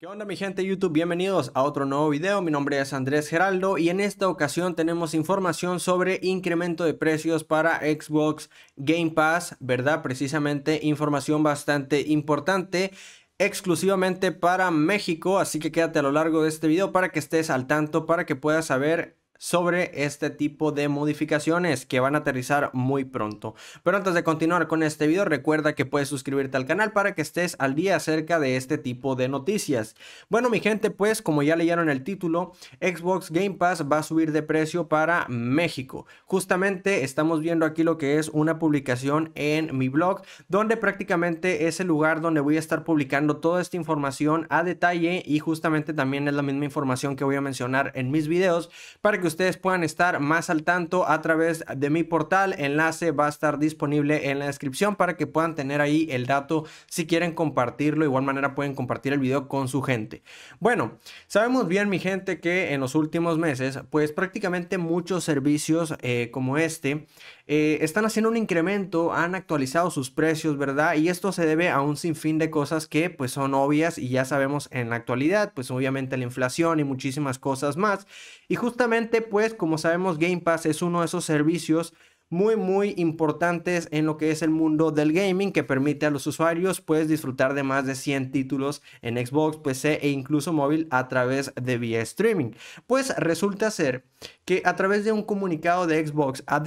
¿Qué onda mi gente de YouTube? Bienvenidos a otro nuevo video. Mi nombre es Andrés Geraldo y en esta ocasión tenemos información sobre incremento de precios para Xbox Game Pass, ¿verdad? Precisamente información bastante importante exclusivamente para México, así que quédate a lo largo de este video para que estés al tanto, para que puedas saber sobre este tipo de modificaciones que van a aterrizar muy pronto. Pero antes de continuar con este video, recuerda que puedes suscribirte al canal para que estés al día acerca de este tipo de noticias. Bueno, mi gente, pues como ya leyeron el título, Xbox Game Pass va a subir de precio para México. Justamente estamos viendo aquí lo que es una publicación en mi blog, donde prácticamente es el lugar donde voy a estar publicando toda esta información a detalle y justamente también es la misma información que voy a mencionar en mis videos para que ustedes puedan estar más al tanto a través de mi portal. Enlace va a estar disponible en la descripción para que puedan tener ahí el dato si quieren compartirlo. De igual manera pueden compartir el video con su gente. Bueno, sabemos bien mi gente que en los últimos meses pues prácticamente muchos servicios eh, como este eh, están haciendo un incremento, han actualizado sus precios, ¿verdad? Y esto se debe a un sinfín de cosas que pues son obvias y ya sabemos en la actualidad, pues obviamente la inflación y muchísimas cosas más. Y justamente pues como sabemos, Game Pass es uno de esos servicios muy muy importantes en lo que es el mundo del gaming que permite a los usuarios pues disfrutar de más de 100 títulos en Xbox, PC e incluso móvil a través de vía streaming. Pues resulta ser que a través de un comunicado de Xbox a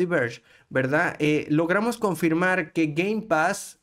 ¿verdad? Eh, logramos confirmar que Game Pass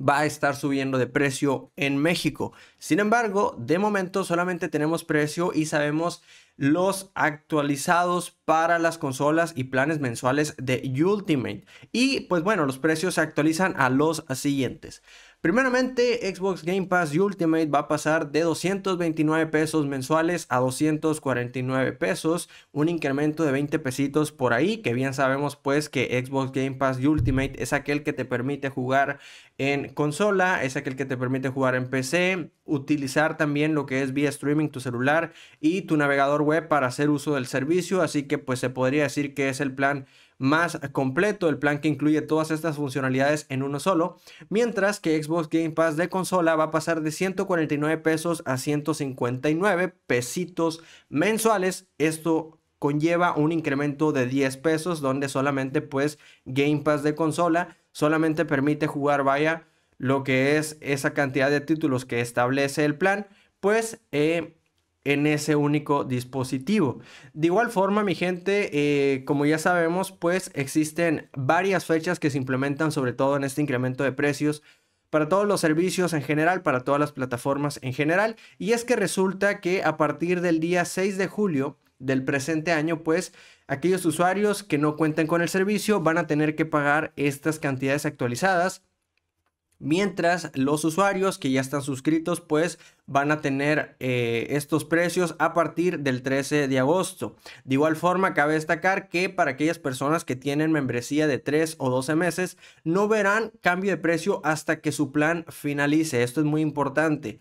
va a estar subiendo de precio en México. Sin embargo, de momento solamente tenemos precio y sabemos los actualizados para las consolas y planes mensuales de Ultimate. Y pues bueno, los precios se actualizan a los siguientes. Primeramente, Xbox Game Pass Ultimate va a pasar de 229 pesos mensuales a 249 pesos, un incremento de 20 pesitos por ahí, que bien sabemos pues que Xbox Game Pass Ultimate es aquel que te permite jugar en consola, es aquel que te permite jugar en PC, utilizar también lo que es vía streaming tu celular y tu navegador web para hacer uso del servicio, así que pues se podría decir que es el plan más completo, el plan que incluye todas estas funcionalidades en uno solo, mientras que Xbox Game Pass de consola va a pasar de 149 pesos a 159 pesitos mensuales. Esto conlleva un incremento de 10 pesos donde solamente pues Game Pass de consola solamente permite jugar vaya lo que es esa cantidad de títulos que establece el plan pues eh, en ese único dispositivo. De igual forma, mi gente, eh, como ya sabemos, pues existen varias fechas que se implementan, sobre todo en este incremento de precios, para todos los servicios en general, para todas las plataformas en general. Y es que resulta que a partir del día 6 de julio del presente año, pues aquellos usuarios que no cuenten con el servicio van a tener que pagar estas cantidades actualizadas mientras los usuarios que ya están suscritos pues van a tener eh, estos precios a partir del 13 de agosto. De igual forma, cabe destacar que para aquellas personas que tienen membresía de 3 o 12 meses, no verán cambio de precio hasta que su plan finalice. Esto es muy importante.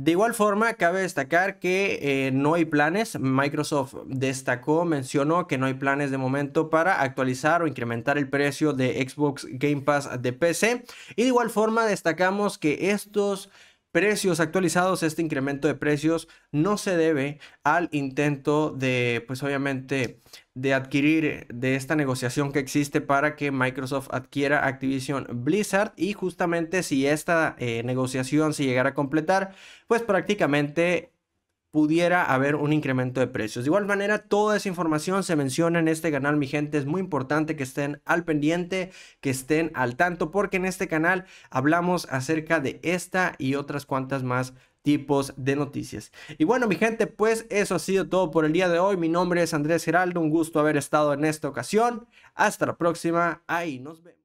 De igual forma, cabe destacar que eh, no hay planes. Microsoft destacó, mencionó que no hay planes de momento para actualizar o incrementar el precio de Xbox Game Pass de PC. Y de igual forma, destacamos que estos precios actualizados, este incremento de precios no se debe al intento de, pues obviamente, de adquirir eh, de esta negociación que existe para que Microsoft adquiera Activision Blizzard y justamente si esta eh, negociación se llegara a completar, pues prácticamente pudiera haber un incremento de precios. De igual manera, toda esa información se menciona en este canal, mi gente. Es muy importante que estén al pendiente, que estén al tanto, porque en este canal hablamos acerca de esta y otras cuantas más tipos de noticias. Y bueno, mi gente, pues eso ha sido todo por el día de hoy. Mi nombre es Andrés Geraldo, un gusto haber estado en esta ocasión. Hasta la próxima, ahí nos vemos.